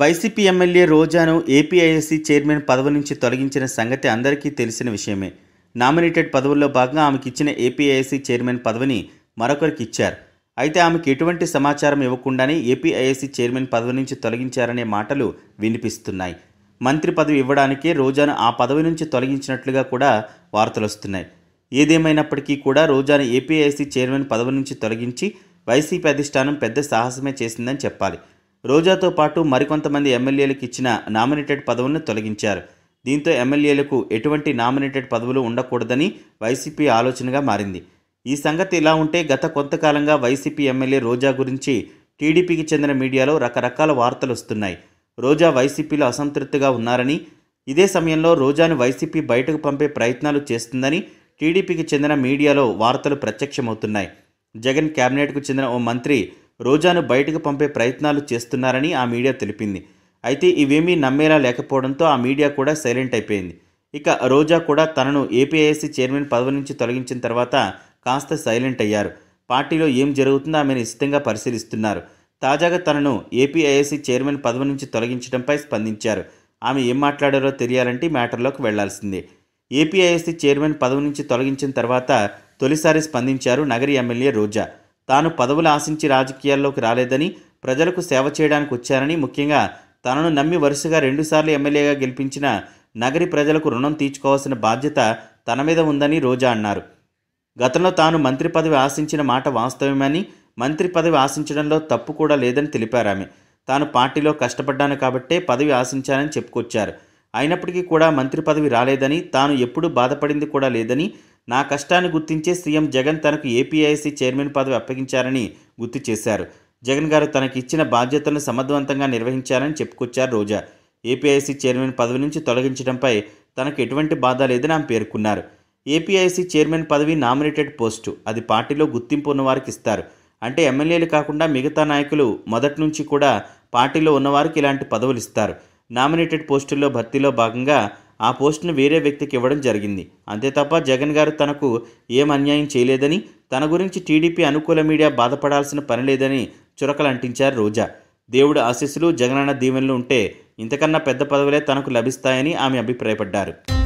YCP MLA రోజాను APIIC chairman పదవి నుంచి తొలగించిన సంగతి అందరికీ తెలిసిన విషయమే నామినేటెడ్ పదవుల్లో భాగంగా ఆమెకి ఇచ్చిన ఏపీఐఎస్సీ చైర్మన్ పదవిని మరొకరికి ఇచ్చారు అయితే ఆమెకు ఎటువంటి సమాచారం ఇవ్వకుండానే ఏపీఐఎస్సి చైర్మన్ పదవి నుంచి తొలగించారనే మాటలు వినిపిస్తున్నాయి మంత్రి పదవి ఇవ్వడానికే రోజాను ఆ పదవి నుంచి తొలగించినట్లుగా కూడా వార్తలు వస్తున్నాయి ఏదేమైనప్పటికీ కూడా రోజాను ఏపీఐసీ చైర్మన్ పదవి నుంచి తొలగించి వైసీపీ అధిష్టానం పెద్ద సాహసమే చేసిందని చెప్పాలి రోజాతో పాటు మరికొంతమంది ఎమ్మెల్యేలకు ఇచ్చిన నామినేటెడ్ పదవులను తొలగించారు దీంతో ఎమ్మెల్యేలకు ఎటువంటి నామినేటెడ్ పదవులు ఉండకూడదని వైసీపీ ఆలోచనగా మారింది ఈ సంగతి ఇలా ఉంటే గత కొంతకాలంగా వైసీపీ ఎమ్మెల్యే రోజా గురించి టీడీపీకి చెందిన మీడియాలో రకరకాల వార్తలు వస్తున్నాయి రోజా వైసీపీలో అసంతృప్తిగా ఉన్నారని ఇదే సమయంలో రోజాను వైసీపీ బయటకు పంపే ప్రయత్నాలు చేస్తుందని టీడీపీకి చెందిన మీడియాలో వార్తలు ప్రత్యక్షమవుతున్నాయి జగన్ క్యాబినెట్కు చెందిన ఓ మంత్రి రోజాను బయటకు పంపే ప్రయత్నాలు చేస్తున్నారని ఆ మీడియా తెలిపింది అయితే ఇవేమీ నమ్మేలా లేకపోవడంతో ఆ మీడియా కూడా సైలెంట్ అయిపోయింది ఇక రోజా కూడా తనను ఏపీఐసి చైర్మన్ పదవి నుంచి తొలగించిన తర్వాత కాస్త సైలెంట్ అయ్యారు పార్టీలో ఏం జరుగుతుందో ఆమెను ఇష్టంగా పరిశీలిస్తున్నారు తాజాగా తనను ఏపీఐఎస్సి చైర్మన్ పదవి నుంచి తొలగించడంపై స్పందించారు ఆమె ఏం మాట్లాడారో తెలియాలంటే మ్యాటర్లోకి వెళ్లాల్సిందే ఏపీఐఎస్సి చైర్మన్ పదవి నుంచి తొలగించిన తర్వాత తొలిసారి స్పందించారు నగరి ఎమ్మెల్యే రోజా తాను పదవులు ఆశించి రాజకీయాల్లోకి రాలేదని ప్రజలకు సేవ చేయడానికి వచ్చారని ముఖ్యంగా తనను నమ్మి వరుసగా రెండుసార్లు ఎమ్మెల్యేగా గెలిపించిన నగరి ప్రజలకు రుణం తీర్చుకోవాల్సిన బాధ్యత తన మీద ఉందని రోజా అన్నారు గతంలో తాను మంత్రి పదవి ఆశించిన మాట వాస్తవమని మంత్రి పదవి ఆశించడంలో తప్పు కూడా లేదని తెలిపారు ఆమె తాను పార్టీలో కష్టపడ్డాను కాబట్టే పదవి ఆశించానని చెప్పుకొచ్చారు అయినప్పటికీ కూడా మంత్రి పదవి రాలేదని తాను ఎప్పుడూ బాధపడింది కూడా లేదని నా కష్టాన్ని గుర్తించే సీఎం జగన్ తనకు ఏపీఐసీ చైర్మన్ పదవి అప్పగించారని గుర్తు చేశారు జగన్ గారు ఇచ్చిన బాధ్యతలను సమర్థవంతంగా నిర్వహించారని చెప్పుకొచ్చారు రోజా ఏపీఐసీ చైర్మన్ పదవి నుంచి తొలగించడంపై తనకు ఎటువంటి బాధ లేదని ఆమె పేర్కొన్నారు ఏపీఐసీ చైర్మన్ పదవి నామినేటెడ్ పోస్టు అది పార్టీలో గుర్తింపు ఉన్నవారికి ఇస్తారు అంటే ఎమ్మెల్యేలు కాకుండా మిగతా నాయకులు మొదటి నుంచి కూడా పార్టీలో ఉన్నవారికి ఇలాంటి పదవులు ఇస్తారు నామినేటెడ్ పోస్టుల్లో భర్తీలో భాగంగా ఆ పోస్టును వేరే వ్యక్తికి ఇవ్వడం జరిగింది అంతే తప్ప జగన్ గారు తనకు ఏం అన్యాయం చేయలేదని తన గురించి టీడీపీ అనుకూల మీడియా బాధపడాల్సిన పని లేదని చురకలంటించారు రోజా దేవుడు ఆశీస్సులు జగనన్న దీవెనలు ఉంటే ఇంతకన్నా పెద్ద పదవులే తనకు లభిస్తాయని ఆమె అభిప్రాయపడ్డారు